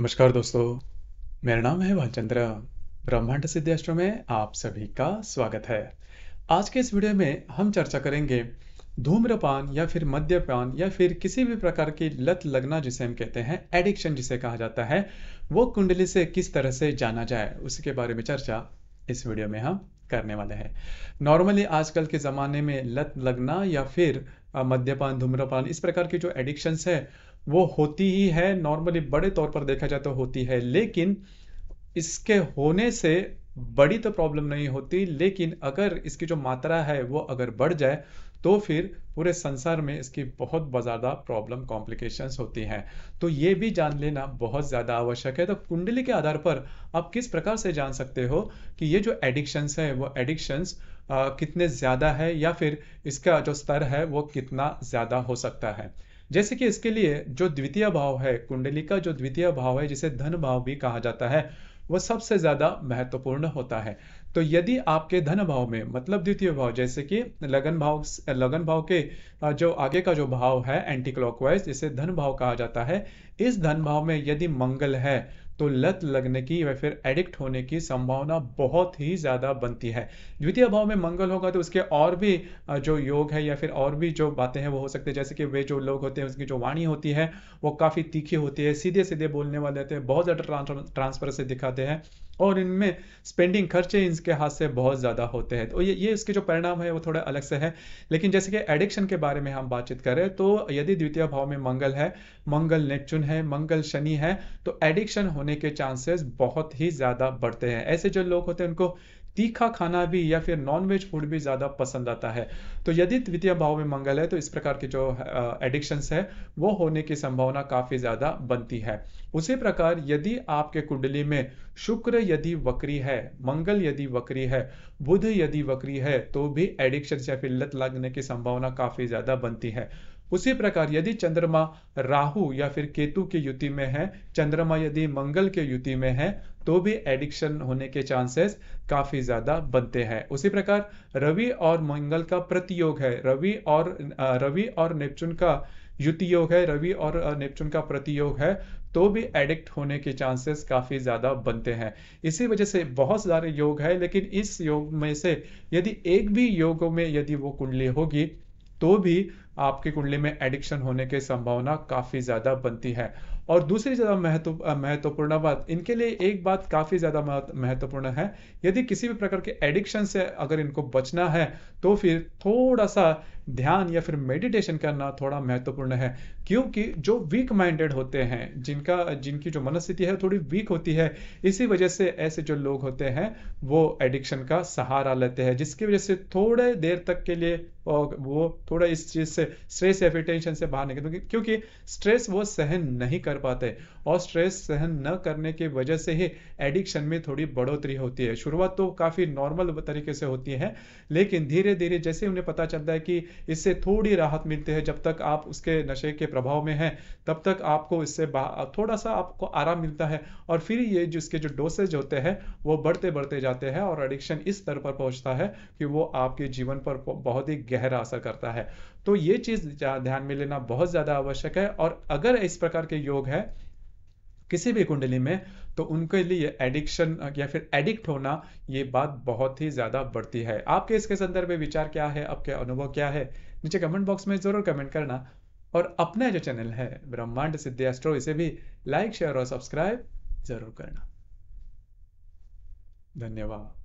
नमस्कार दोस्तों मेरा नाम है भानचंद्र ब्रह्मांड सिद्धेश्वर में आप सभी का स्वागत है आज के इस वीडियो में हम चर्चा करेंगे धूम्रपान या फिर मद्यपान या फिर किसी भी प्रकार की लत लगना जिसे हम कहते हैं एडिक्शन जिसे कहा जाता है वो कुंडली से किस तरह से जाना जाए उसके बारे में चर्चा इस वीडियो में हम करने वाले हैं नॉर्मली आजकल के ज़माने में लत लगना या फिर मद्यपान धूम्रपान इस प्रकार की जो एडिक्शंस है वो होती ही है नॉर्मली बड़े तौर पर देखा जाए तो होती है लेकिन इसके होने से बड़ी तो प्रॉब्लम नहीं होती लेकिन अगर इसकी जो मात्रा है वो अगर बढ़ जाए तो फिर पूरे संसार में इसकी बहुत ज़्यादा प्रॉब्लम कॉम्प्लिकेशंस होती हैं तो ये भी जान लेना बहुत ज़्यादा आवश्यक है तो कुंडली के आधार पर आप किस प्रकार से जान सकते हो कि ये जो एडिक्शंस है वो एडिक्शंस कितने ज़्यादा है या फिर इसका जो स्तर है वो कितना ज़्यादा हो सकता है जैसे कि इसके लिए जो द्वितीय भाव है कुंडली का जो द्वितीय भाव है जिसे धन भाव भी कहा जाता है वह सबसे ज़्यादा महत्वपूर्ण होता है तो यदि आपके धन भाव में मतलब द्वितीय भाव जैसे कि लगन भाव लगन भाव के जो आगे का जो भाव है एंटी क्लॉकवाइज जिसे धन भाव कहा जाता है इस धन भाव में यदि मंगल है तो लत लगने की या फिर एडिक्ट होने की संभावना बहुत ही ज़्यादा बनती है द्वितीय भाव में मंगल होगा तो उसके और भी जो योग है या फिर और भी जो बातें हैं वो हो सकते हैं जैसे कि वे जो लोग होते हैं उसकी जो वाणी होती है वो काफ़ी तीखी होती है सीधे सीधे बोलने वाले होते हैं बहुत ज़्यादा ट्रांसफर से दिखाते हैं और इनमें स्पेंडिंग खर्चे इनके हाथ से बहुत ज़्यादा होते हैं तो ये ये इसके जो परिणाम है वो थोड़ा अलग से है लेकिन जैसे कि एडिक्शन के बारे में हम बातचीत करें तो यदि द्वितीय भाव में मंगल है मंगल नेचुन है मंगल शनि है तो एडिक्शन होने के चांसेस बहुत ही ज़्यादा बढ़ते हैं ऐसे जो लोग होते हैं उनको तीखा खाना भी या फिर नॉनवेज फूड भी ज़्यादा पसंद आता है तो यदि द्वितीय भाव में मंगल है तो इस प्रकार के जो एडिक्शन है वो होने की संभावना काफ़ी ज़्यादा बनती है उसी प्रकार यदि आपके कुंडली में शुक्र यदि वक्री है मंगल यदि वक्री है बुध यदि वक्री है तो भी एडिक्शन या फिर लत लगने की संभावना काफ़ी ज़्यादा बनती है उसी प्रकार यदि चंद्रमा राहु या फिर केतु की युति में है चंद्रमा यदि मंगल के युति में है तो भी एडिक्शन होने के चांसेस काफ़ी ज़्यादा बनते हैं उसी प्रकार रवि और मंगल का प्रतियोग है रवि और रवि और नेपचून का युति योग है रवि और नेपचून का प्रतियोग है तो भी एडिक्ट होने के चांसेस काफ़ी ज़्यादा बनते हैं इसी वजह से बहुत सारे योग है लेकिन इस योग में से यदि एक भी योग में यदि वो कुंडली होगी तो भी आपकी कुंडली में एडिक्शन होने की संभावना काफ़ी ज़्यादा बनती है और दूसरी ज़्यादा महत्व महत्वपूर्ण बात इनके लिए एक बात काफ़ी ज़्यादा महत्वपूर्ण है यदि किसी भी प्रकार के एडिक्शन से अगर इनको बचना है तो फिर थोड़ा सा ध्यान या फिर मेडिटेशन करना थोड़ा महत्वपूर्ण है क्योंकि जो वीक माइंडेड होते हैं जिनका जिनकी जो मनस्थिति है थोड़ी वीक होती है इसी वजह से ऐसे जो लोग होते हैं वो एडिक्शन का सहारा लेते हैं जिसकी वजह से थोड़े देर तक के लिए वो थोड़ा इस चीज़ से स्ट्रेस या फिर टेंशन से बाहर निकल क्योंकि स्ट्रेस वो सहन नहीं कर पाते और स्ट्रेस सहन न करने की वजह से ही एडिक्शन में थोड़ी बढ़ोतरी होती है शुरुआत तो काफ़ी नॉर्मल तरीके से होती है लेकिन धीरे धीरे जैसे उन्हें पता चलता है कि इससे थोड़ी राहत मिलती है जब तक आप उसके नशे के प्रभाव में हैं तब तक आपको इससे थोड़ा सा आपको आराम मिलता है और फिर ये जिसके जो डोसेज होते हैं वो बढ़ते बढ़ते जाते हैं और एडिक्शन इस स्तर पर पहुंचता है कि वो आपके जीवन पर बहुत ही गहरा असर करता है तो ये चीज़ ध्यान में लेना बहुत ज़्यादा आवश्यक है और अगर इस प्रकार के योग है किसी भी कुंडली में तो उनके लिए एडिक्शन या फिर एडिक्ट होना ये बात बहुत ही ज़्यादा बढ़ती है आपके इसके संदर्भ में विचार क्या है आपके अनुभव क्या है नीचे कमेंट बॉक्स में ज़रूर कमेंट करना और अपना जो चैनल है ब्रह्मांड सिद्धि एस्ट्रो इसे भी लाइक शेयर और सब्सक्राइब जरूर करना धन्यवाद